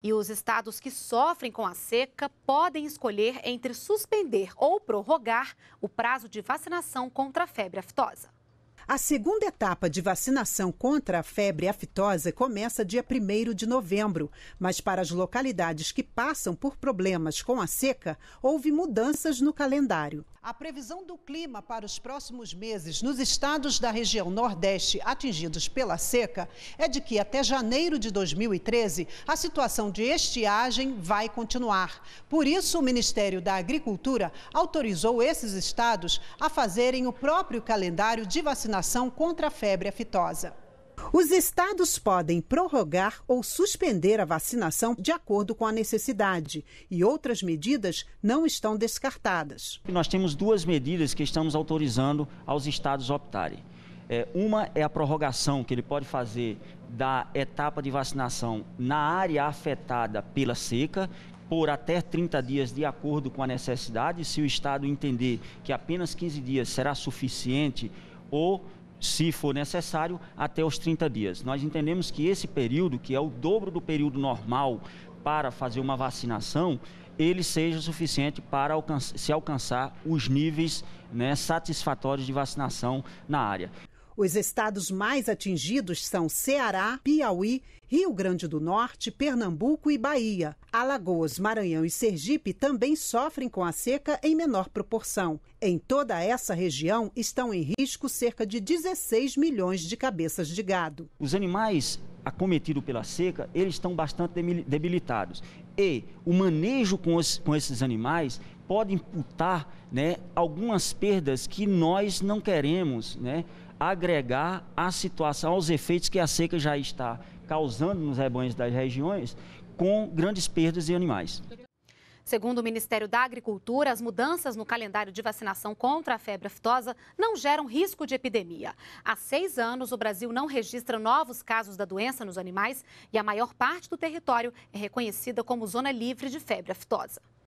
E os estados que sofrem com a seca podem escolher entre suspender ou prorrogar o prazo de vacinação contra a febre aftosa. A segunda etapa de vacinação contra a febre aftosa começa dia 1 de novembro, mas para as localidades que passam por problemas com a seca, houve mudanças no calendário. A previsão do clima para os próximos meses nos estados da região Nordeste atingidos pela seca é de que até janeiro de 2013 a situação de estiagem vai continuar. Por isso, o Ministério da Agricultura autorizou esses estados a fazerem o próprio calendário de vacinação contra a febre aftosa. Os estados podem prorrogar ou suspender a vacinação de acordo com a necessidade e outras medidas não estão descartadas. Nós temos duas medidas que estamos autorizando aos estados optarem. É, uma é a prorrogação que ele pode fazer da etapa de vacinação na área afetada pela seca, por até 30 dias, de acordo com a necessidade. Se o Estado entender que apenas 15 dias será suficiente, ou se for necessário, até os 30 dias. Nós entendemos que esse período, que é o dobro do período normal para fazer uma vacinação, ele seja suficiente para se alcançar os níveis né, satisfatórios de vacinação na área. Os estados mais atingidos são Ceará, Piauí, Rio Grande do Norte, Pernambuco e Bahia. Alagoas, Maranhão e Sergipe também sofrem com a seca em menor proporção. Em toda essa região estão em risco cerca de 16 milhões de cabeças de gado. Os animais acometido pela seca, eles estão bastante debilitados. E o manejo com, os, com esses animais pode imputar né, algumas perdas que nós não queremos né, agregar à situação, aos efeitos que a seca já está causando nos rebanhos das regiões, com grandes perdas de animais. Segundo o Ministério da Agricultura, as mudanças no calendário de vacinação contra a febre aftosa não geram risco de epidemia. Há seis anos, o Brasil não registra novos casos da doença nos animais e a maior parte do território é reconhecida como zona livre de febre aftosa.